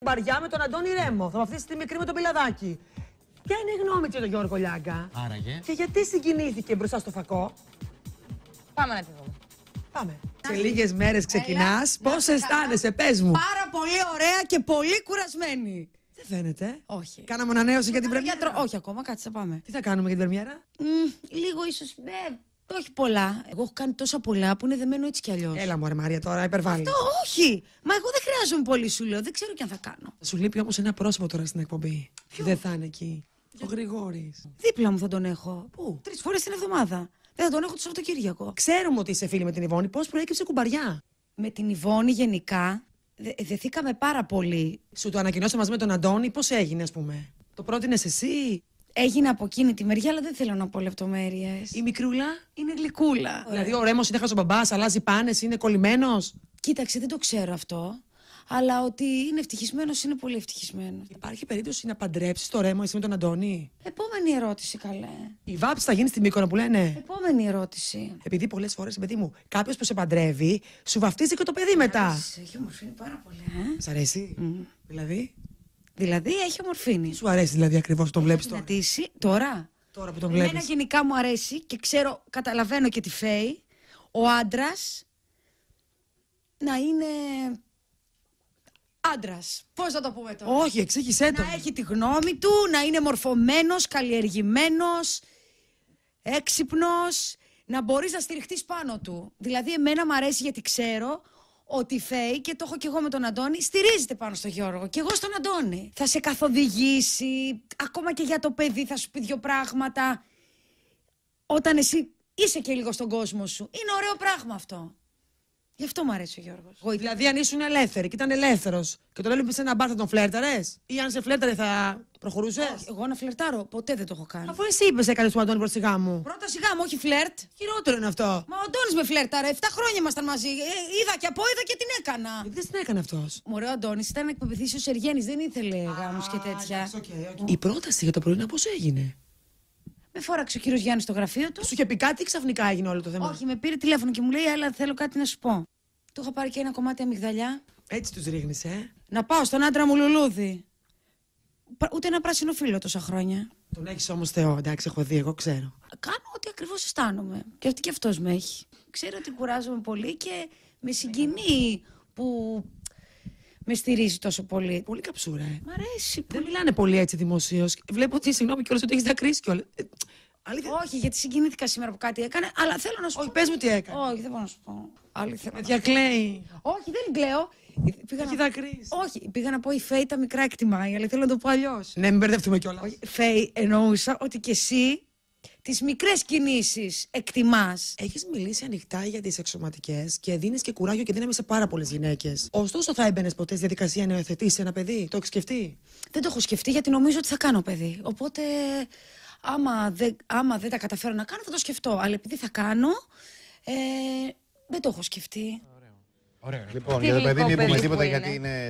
Μπαριά με τον Αντώνη Ρέμο. Θα βαφτίσει τη μικρή με τον Πιλαδάκη. Ποια είναι η γνώμη για τον Γιώργο Λιάγκα. Άραγε. Και γιατί συγκινήθηκε μπροστά στο φακό. Πάμε να τη δούμε. Πάμε. Σε λίγες μέρες ξεκινάς. Πώ αισθάνεσαι, πες μου. Πάρα πολύ ωραία και πολύ κουρασμένη. Δεν φαίνεται. Όχι. Κάναμε ανανέωση για την πρεμιέρα. Όχι ακόμα, κάτσε, πάμε. Τι θα κάνουμε για την πρεμιέρα. λίγο ίσως. Ναι. Όχι πολλά. Εγώ έχω κάνει τόσα πολλά που είναι δεμένο έτσι κι αλλιώς. Έλα, μου, Μαρία, τώρα υπερβάλλεις. Αυτό όχι! Μα εγώ δεν χρειάζομαι πολύ, σου λέω. Δεν ξέρω τι αν θα κάνω. Σου λείπει όμως ένα πρόσωπο τώρα στην εκπομπή. Ποιο? Δεν θα είναι εκεί. Ο Γρηγόρης. Δίπλα μου θα τον έχω. Πού? Τρεις φορές την εβδομάδα. Δεν θα τον έχω το Σαββατοκύριακο. Ξέρουμε ότι είσαι φίλη με την Ιβόνη. Πώς προέκυψε κουμπαριά. Με την Ιβόνη γενικά δε, δεθήκαμε πάρα πολύ. Σου το ανακοινώσαμε μαζί με τον Αντώνη. Πώς έγινε, ας πούμε. Το πρότεινες εσύ έγινε από εκείνη τη μεριά, αλλά δεν θέλω να πω λεπτομέρειες. Η μικρούλα είναι γλυκούλα. Ωραία. Δηλαδή, ο Ρέμος είναι μπαμπά, αλλάζει πάνες, είναι κολλημένος. Κοίταξε, δεν το ξέρω αυτό. Αλλά ότι είναι ευτυχισμένος, είναι πολύ ευτυχισμένος. Υπάρχει περίπτωση να παντρέψεις το ρέμο εσύ με τον Αντώνη. Επόμενη ερώτηση, καλέ. Η βάψη θα γίνει στην να που λένε. Επόμενη ερώτηση. Επειδή πολλές φορές, παιδί μου, κάποιος που σε παντρεύει, σου βαφτίζει και το παιδί μετά. Σα αρέσει, πάρα πολύ. Ε. Δηλαδή. Δηλαδή έχει ομορφήνη. Σου αρέσει δηλαδή ακριβώς το βλέπεις τώρα. Δυνατήσει τώρα. Τώρα που τον βλέπεις. Εμένα γενικά μου αρέσει και ξέρω, καταλαβαίνω και τη φέη. Ο άντρας να είναι άντρας. Πώς θα το πούμε τώρα. Όχι, εξήγησέ το. Να έχει τη γνώμη του, να είναι μορφωμένος, καλλιεργημένος, έξυπνος, να μπορείς να στηριχτείς πάνω του. Δηλαδή, εμένα μου αρέσει γιατί ξέρω ότι φέει και το έχω και εγώ με τον Αντώνη, στηρίζεται πάνω στο Γιώργο. Και εγώ στον Αντώνη. Θα σε καθοδηγήσει, ακόμα και για το παιδί θα σου πει δύο πράγματα. Όταν εσύ είσαι και λίγο στον κόσμο σου. Είναι ωραίο πράγμα αυτό. Γι' αυτό μου αρέσει ο Γιώργος. Δηλαδή, αν ήσουν ελεύθερη και ήταν ελεύθερος και τον έλειπες σε ένα μπαρ, θα τον φλέρταρε. Ή αν σε φλέρταρε, θα προχωρούσες. Εγώ να φλερτάρω, ποτέ δεν το έχω κάνει. Αφού εσύ είπες, έκανες του Αντώνη προς τη γάμου. Πρώτα σιγά μου, όχι φλερτ. Χειρότερο είναι αυτό. Μα ο Αντώνης με φλέρταρε. 7 χρόνια ήμασταν μαζί. Ε, είδα και από, είδα και την έκανα. Γιατί ε, δεν την έκανε αυτός. Μωρέ, ο Αντώνης ήταν εκπαιδευτή ο Σεργέννη. δεν ήθελε γάμους και τέτοια. Η πρόταση για το πρωί πώς έγινε. Με φόραξε ο κύριος Γιάννης στο γραφείο του. Σου είχε πει κάτι ή ξαφνικά έγινε όλο το θέμα. Όχι, με πήρε τηλέφωνο και μου λέει, αλλά θέλω κάτι να σου πω. Του είχα πάρει και ένα κομμάτι αμυγδαλιά. Έτσι τους ρίχνεις, ε. Να πάω στον άντρα μου λουλούδι. Ούτε ένα πράσινο φίλο τόσα χρόνια. Τον έχεις όμως Θεό, εντάξει, έχω δει, εγώ ξέρω. Κάνω ό,τι ακριβώς αισθάνομαι. Και αυτή και αυτός με έχει. Ξέρω ότι κουράζομαι πολύ και με συγκινεί που με στηρίζει τόσο πολύ. Πολύ καψούρα, ε. Μ' αρέσει. Πολύ. Δεν μιλάνε πολύ έτσι δημοσίως. Βλέπω ότι, συγγνώμη κιόλας, ότι έχεις δακρύσει κιόλας. Ε, όχι, γιατί συγκινήθηκα σήμερα που κάτι έκανε, αλλά θέλω να σου Όχι, πω. πες μου τι έκανε. Όχι, δεν μπορώ να σου πω. Αλήθεια. Όχι, δεν κλαίω. Πήγα Όχι, να... Όχι, πήγα να πω η Φέη τα μικρά εκτιμάει, αλλά θέλω να το πω αλλιώς. Ναι, μην μπερδευτούμε κιόλας. Φέη, εννοούσα ότι κι εσύ τις μικρές κινήσεις εκτιμάς. Έχεις μιλήσει ανοιχτά για τις εξωματικές και δίνεις και κουράγιο και δύναμη σε πάρα πολλές γυναίκες. Ωστόσο, θα έμπαινες ποτέ στη διαδικασία να υιοθετήσεις ένα παιδί, το έχεις σκεφτεί. Δεν το έχω σκεφτεί γιατί νομίζω ότι θα κάνω παιδί. Οπότε άμα δεν, άμα δεν τα καταφέρω να κάνω θα το σκεφτώ. Αλλά επειδή θα κάνω, ε, δεν το έχω σκεφτεί. Ωραίο. Λοιπόν, για το παιδί μην πούμε τίποτα γιατί είναι